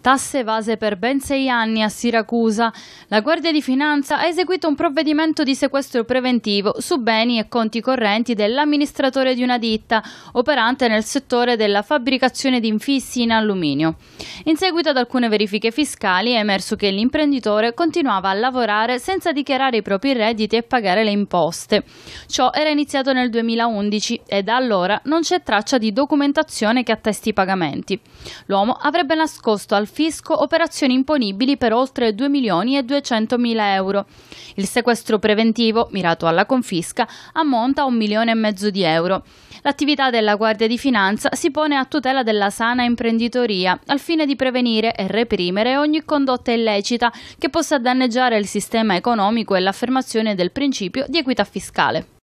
Tasse evase per ben sei anni a Siracusa. La Guardia di Finanza ha eseguito un provvedimento di sequestro preventivo su beni e conti correnti dell'amministratore di una ditta operante nel settore della fabbricazione di infissi in alluminio. In seguito ad alcune verifiche fiscali è emerso che l'imprenditore continuava a lavorare senza dichiarare i propri redditi e pagare le imposte. Ciò era iniziato nel 2011 e da allora non c'è traccia di documentazione che attesti i pagamenti. L'uomo avrebbe nascosto al fisco operazioni imponibili per oltre 2 milioni e 200 mila euro. Il sequestro preventivo, mirato alla confisca, ammonta a un milione e mezzo di euro. L'attività della Guardia di Finanza si pone a tutela della sana imprenditoria, al fine di prevenire e reprimere ogni condotta illecita che possa danneggiare il sistema economico e l'affermazione del principio di equità fiscale.